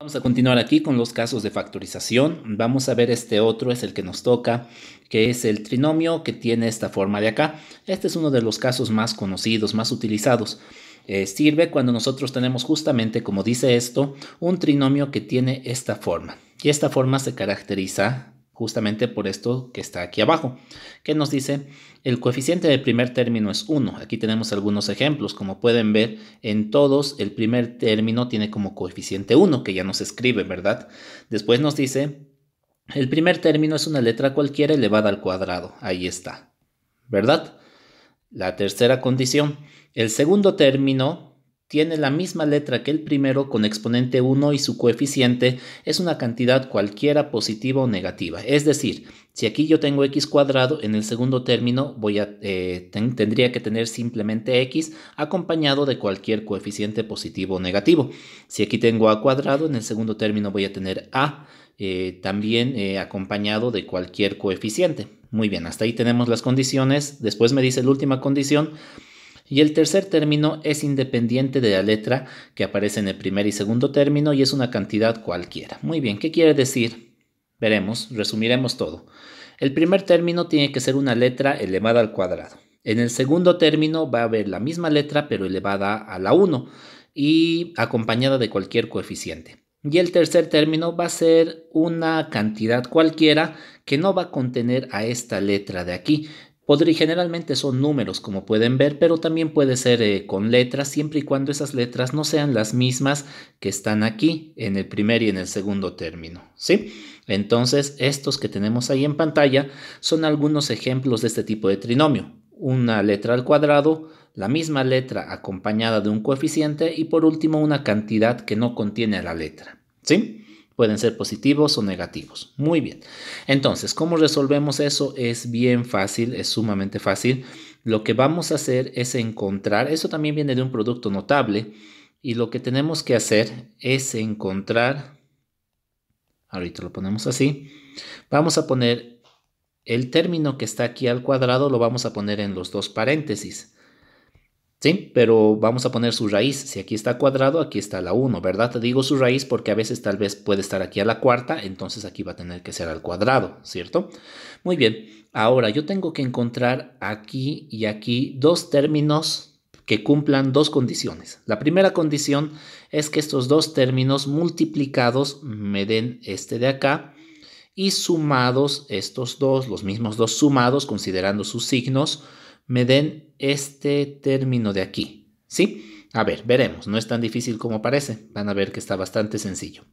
Vamos a continuar aquí con los casos de factorización. Vamos a ver este otro, es el que nos toca, que es el trinomio que tiene esta forma de acá. Este es uno de los casos más conocidos, más utilizados. Eh, sirve cuando nosotros tenemos justamente, como dice esto, un trinomio que tiene esta forma. Y esta forma se caracteriza justamente por esto que está aquí abajo, que nos dice el coeficiente del primer término es 1. Aquí tenemos algunos ejemplos, como pueden ver, en todos el primer término tiene como coeficiente 1, que ya nos escribe, ¿verdad? Después nos dice, el primer término es una letra cualquiera elevada al cuadrado, ahí está, ¿verdad? La tercera condición, el segundo término tiene la misma letra que el primero con exponente 1 y su coeficiente es una cantidad cualquiera positiva o negativa. Es decir, si aquí yo tengo x cuadrado, en el segundo término voy a, eh, tendría que tener simplemente x acompañado de cualquier coeficiente positivo o negativo. Si aquí tengo a cuadrado, en el segundo término voy a tener a eh, también eh, acompañado de cualquier coeficiente. Muy bien, hasta ahí tenemos las condiciones. Después me dice la última condición y el tercer término es independiente de la letra que aparece en el primer y segundo término y es una cantidad cualquiera. Muy bien, ¿qué quiere decir? Veremos, resumiremos todo. El primer término tiene que ser una letra elevada al cuadrado. En el segundo término va a haber la misma letra pero elevada a la 1 y acompañada de cualquier coeficiente. Y el tercer término va a ser una cantidad cualquiera que no va a contener a esta letra de aquí, Podría, generalmente son números, como pueden ver, pero también puede ser eh, con letras, siempre y cuando esas letras no sean las mismas que están aquí en el primer y en el segundo término. ¿sí? Entonces, estos que tenemos ahí en pantalla son algunos ejemplos de este tipo de trinomio. Una letra al cuadrado, la misma letra acompañada de un coeficiente y por último una cantidad que no contiene la letra. ¿sí? Pueden ser positivos o negativos. Muy bien. Entonces, ¿cómo resolvemos eso? Es bien fácil, es sumamente fácil. Lo que vamos a hacer es encontrar, eso también viene de un producto notable, y lo que tenemos que hacer es encontrar, ahorita lo ponemos así, vamos a poner el término que está aquí al cuadrado, lo vamos a poner en los dos paréntesis. ¿sí? Pero vamos a poner su raíz. Si aquí está cuadrado, aquí está la 1, ¿verdad? Te digo su raíz porque a veces tal vez puede estar aquí a la cuarta, entonces aquí va a tener que ser al cuadrado, ¿cierto? Muy bien, ahora yo tengo que encontrar aquí y aquí dos términos que cumplan dos condiciones. La primera condición es que estos dos términos multiplicados me den este de acá y sumados estos dos, los mismos dos sumados considerando sus signos, me den este término de aquí, ¿sí? A ver, veremos, no es tan difícil como parece, van a ver que está bastante sencillo.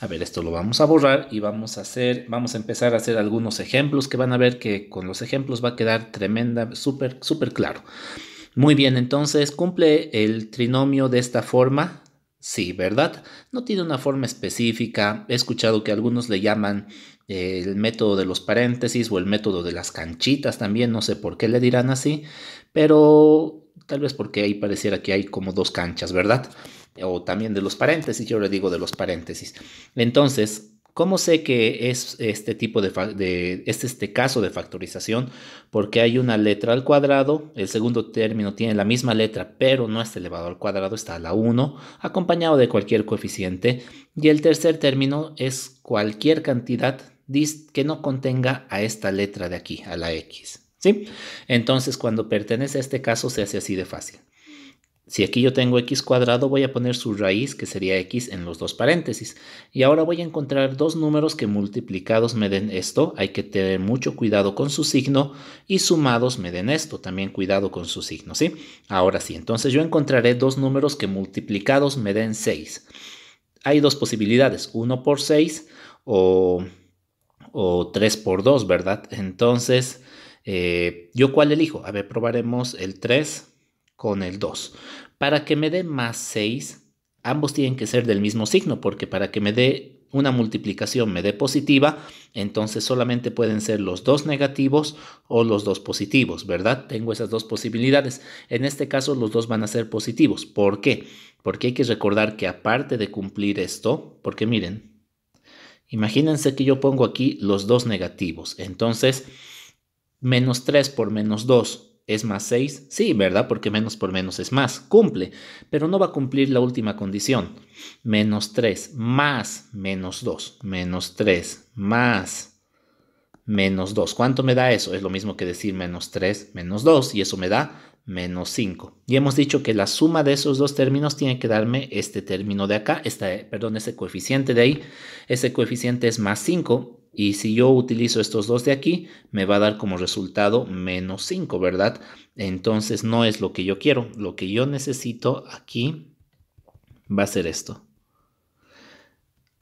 A ver, esto lo vamos a borrar y vamos a hacer, vamos a empezar a hacer algunos ejemplos que van a ver que con los ejemplos va a quedar tremenda, súper, súper claro. Muy bien, entonces, ¿cumple el trinomio de esta forma? Sí, ¿verdad? No tiene una forma específica. He escuchado que algunos le llaman el método de los paréntesis o el método de las canchitas también, no sé por qué le dirán así, pero tal vez porque ahí pareciera que hay como dos canchas, ¿verdad? O también de los paréntesis, yo le digo de los paréntesis. Entonces, ¿Cómo sé que es este tipo de, de este caso de factorización? Porque hay una letra al cuadrado, el segundo término tiene la misma letra, pero no está elevado al cuadrado, está a la 1, acompañado de cualquier coeficiente, y el tercer término es cualquier cantidad que no contenga a esta letra de aquí, a la X. ¿Sí? Entonces, cuando pertenece a este caso, se hace así de fácil. Si aquí yo tengo x cuadrado, voy a poner su raíz, que sería x, en los dos paréntesis. Y ahora voy a encontrar dos números que multiplicados me den esto. Hay que tener mucho cuidado con su signo. Y sumados me den esto. También cuidado con su signo, ¿sí? Ahora sí, entonces yo encontraré dos números que multiplicados me den 6. Hay dos posibilidades, 1 por 6 o o 3 por ¿verdad? Entonces, eh, ¿yo cuál elijo? A ver, probaremos el 3 con el 2. Para que me dé más 6, ambos tienen que ser del mismo signo, porque para que me dé una multiplicación me dé positiva, entonces solamente pueden ser los dos negativos o los dos positivos, ¿verdad? Tengo esas dos posibilidades. En este caso los dos van a ser positivos. ¿Por qué? Porque hay que recordar que aparte de cumplir esto, porque miren, Imagínense que yo pongo aquí los dos negativos. Entonces, menos 3 por menos 2 es más 6. Sí, ¿verdad? Porque menos por menos es más. Cumple, pero no va a cumplir la última condición. Menos 3 más menos 2. Menos 3 más menos 2. ¿Cuánto me da eso? Es lo mismo que decir menos 3 menos 2 y eso me da menos 5. Y hemos dicho que la suma de esos dos términos tiene que darme este término de acá, este, perdón, ese coeficiente de ahí. Ese coeficiente es más 5 y si yo utilizo estos dos de aquí, me va a dar como resultado menos 5, ¿verdad? Entonces no es lo que yo quiero. Lo que yo necesito aquí va a ser esto.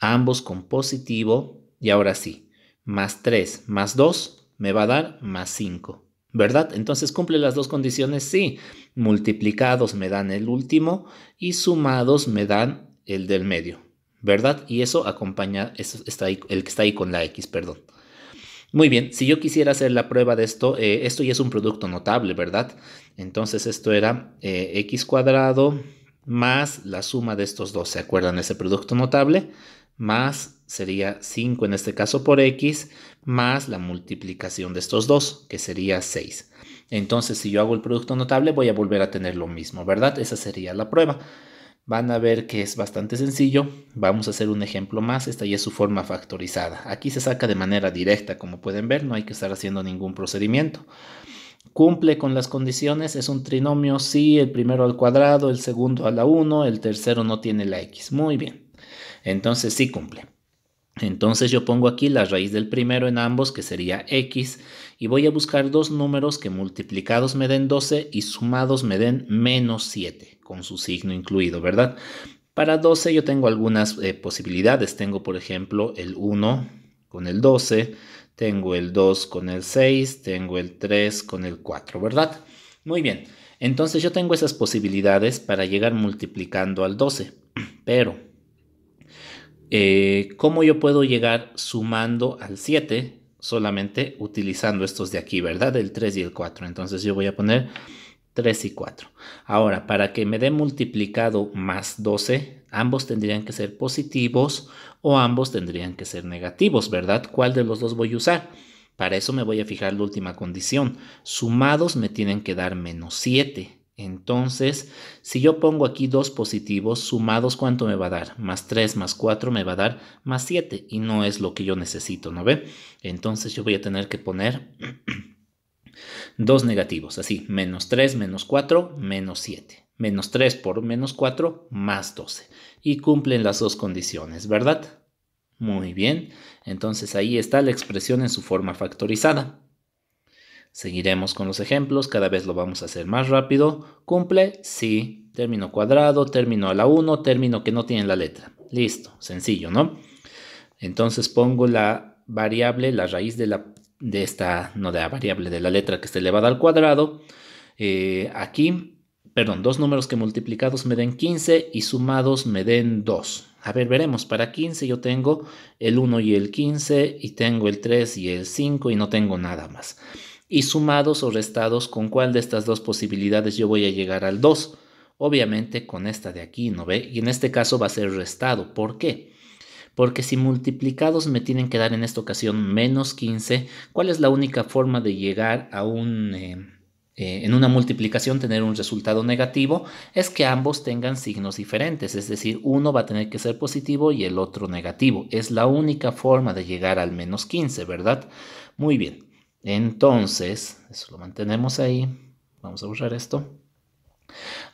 Ambos con positivo y ahora sí, más 3 más 2 me va a dar más 5. ¿Verdad? Entonces cumple las dos condiciones, sí. Multiplicados me dan el último y sumados me dan el del medio. ¿Verdad? Y eso acompaña, está ahí, el que está ahí con la X, perdón. Muy bien, si yo quisiera hacer la prueba de esto, eh, esto ya es un producto notable, ¿verdad? Entonces esto era eh, x cuadrado más la suma de estos dos, ¿se acuerdan? Ese producto notable más sería 5 en este caso por x, más la multiplicación de estos dos, que sería 6. Entonces, si yo hago el producto notable, voy a volver a tener lo mismo, ¿verdad? Esa sería la prueba. Van a ver que es bastante sencillo. Vamos a hacer un ejemplo más. Esta ya es su forma factorizada. Aquí se saca de manera directa, como pueden ver. No hay que estar haciendo ningún procedimiento cumple con las condiciones, es un trinomio, sí, el primero al cuadrado, el segundo a la 1, el tercero no tiene la x. Muy bien, entonces sí cumple. Entonces yo pongo aquí la raíz del primero en ambos, que sería x, y voy a buscar dos números que multiplicados me den 12 y sumados me den menos 7, con su signo incluido, ¿verdad? Para 12 yo tengo algunas eh, posibilidades. Tengo, por ejemplo, el 1 con el 12, tengo el 2 con el 6, tengo el 3 con el 4, ¿verdad? Muy bien, entonces yo tengo esas posibilidades para llegar multiplicando al 12, pero eh, ¿Cómo yo puedo llegar sumando al 7 solamente utilizando estos de aquí, verdad? El 3 y el 4. Entonces yo voy a poner 3 y 4. Ahora, para que me dé multiplicado más 12, ambos tendrían que ser positivos o ambos tendrían que ser negativos, ¿verdad? ¿Cuál de los dos voy a usar? Para eso me voy a fijar la última condición. Sumados me tienen que dar menos 7. Entonces, si yo pongo aquí dos positivos, sumados, ¿cuánto me va a dar? Más 3 más 4 me va a dar más 7 y no es lo que yo necesito, ¿no ve? Entonces yo voy a tener que poner dos negativos, así, menos 3 menos 4 menos 7. Menos 3 por menos 4 más 12. Y cumplen las dos condiciones, ¿verdad? Muy bien, entonces ahí está la expresión en su forma factorizada. Seguiremos con los ejemplos, cada vez lo vamos a hacer más rápido. Cumple, sí. Término cuadrado, término a la 1, término que no tiene la letra. Listo, sencillo, ¿no? Entonces pongo la variable, la raíz de, la, de esta, no de la variable, de la letra que está elevada al cuadrado. Eh, aquí, perdón, dos números que multiplicados me den 15 y sumados me den 2. A ver, veremos, para 15 yo tengo el 1 y el 15 y tengo el 3 y el 5 y no tengo nada más y sumados o restados con cuál de estas dos posibilidades yo voy a llegar al 2. Obviamente con esta de aquí, ¿no ve? Y en este caso va a ser restado. ¿Por qué? Porque si multiplicados me tienen que dar en esta ocasión menos 15, ¿cuál es la única forma de llegar a un... Eh, eh, en una multiplicación tener un resultado negativo es que ambos tengan signos diferentes, es decir, uno va a tener que ser positivo y el otro negativo. Es la única forma de llegar al menos 15, ¿verdad? Muy bien. Entonces, eso lo mantenemos ahí. Vamos a borrar esto.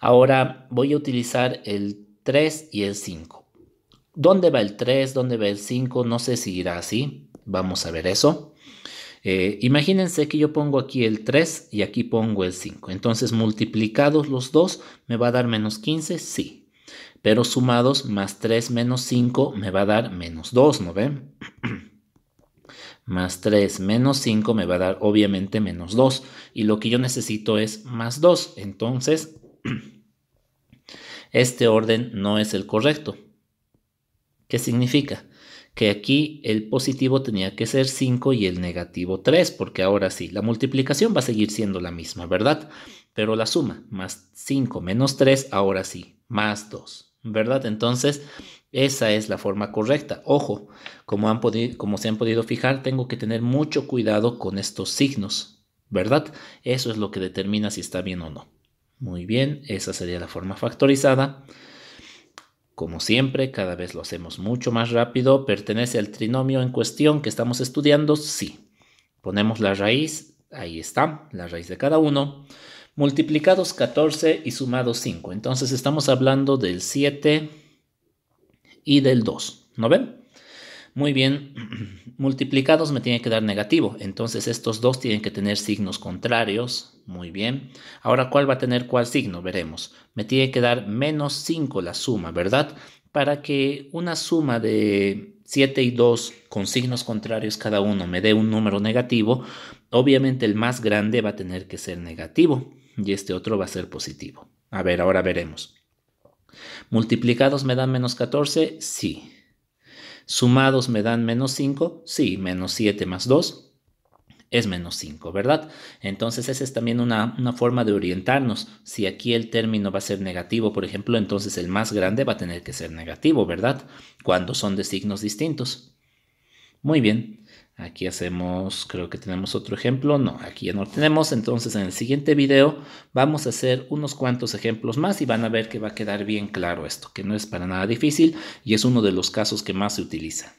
Ahora voy a utilizar el 3 y el 5. ¿Dónde va el 3? ¿Dónde va el 5? No sé si irá así. Vamos a ver eso. Eh, imagínense que yo pongo aquí el 3 y aquí pongo el 5. Entonces multiplicados los dos me va a dar menos 15, sí. Pero sumados más 3 menos 5 me va a dar menos 2, ¿no ven? más 3 menos 5 me va a dar obviamente menos 2. Y lo que yo necesito es más 2. Entonces, este orden no es el correcto. ¿Qué significa? Que aquí el positivo tenía que ser 5 y el negativo 3, porque ahora sí, la multiplicación va a seguir siendo la misma, ¿verdad? Pero la suma, más 5 menos 3, ahora sí, más 2, ¿verdad? Entonces, esa es la forma correcta. Ojo, como, como se han podido fijar, tengo que tener mucho cuidado con estos signos, ¿verdad? Eso es lo que determina si está bien o no. Muy bien, esa sería la forma factorizada. Como siempre, cada vez lo hacemos mucho más rápido. ¿Pertenece al trinomio en cuestión que estamos estudiando? Sí. Ponemos la raíz, ahí está, la raíz de cada uno. Multiplicados 14 y sumados 5. Entonces estamos hablando del 7 y del 2. ¿No ven? Muy bien, multiplicados me tiene que dar negativo. Entonces estos dos tienen que tener signos contrarios. Muy bien. Ahora, ¿cuál va a tener cuál signo? Veremos. Me tiene que dar menos 5 la suma, ¿verdad? Para que una suma de 7 y 2 con signos contrarios cada uno me dé un número negativo, obviamente el más grande va a tener que ser negativo y este otro va a ser positivo. A ver, ahora veremos. ¿Multiplicados me dan menos 14? Sí. ¿Sumados me dan menos 5? Sí, menos 7 más 2 es menos 5, ¿verdad? Entonces esa es también una, una, forma de orientarnos. Si aquí el término va a ser negativo, por ejemplo, entonces el más grande va a tener que ser negativo, ¿verdad? Cuando son de signos distintos. Muy bien. Aquí hacemos, creo que tenemos otro ejemplo. No, aquí ya no lo tenemos. Entonces en el siguiente video vamos a hacer unos cuantos ejemplos más y van a ver que va a quedar bien claro esto, que no es para nada difícil y es uno de los casos que más se utiliza.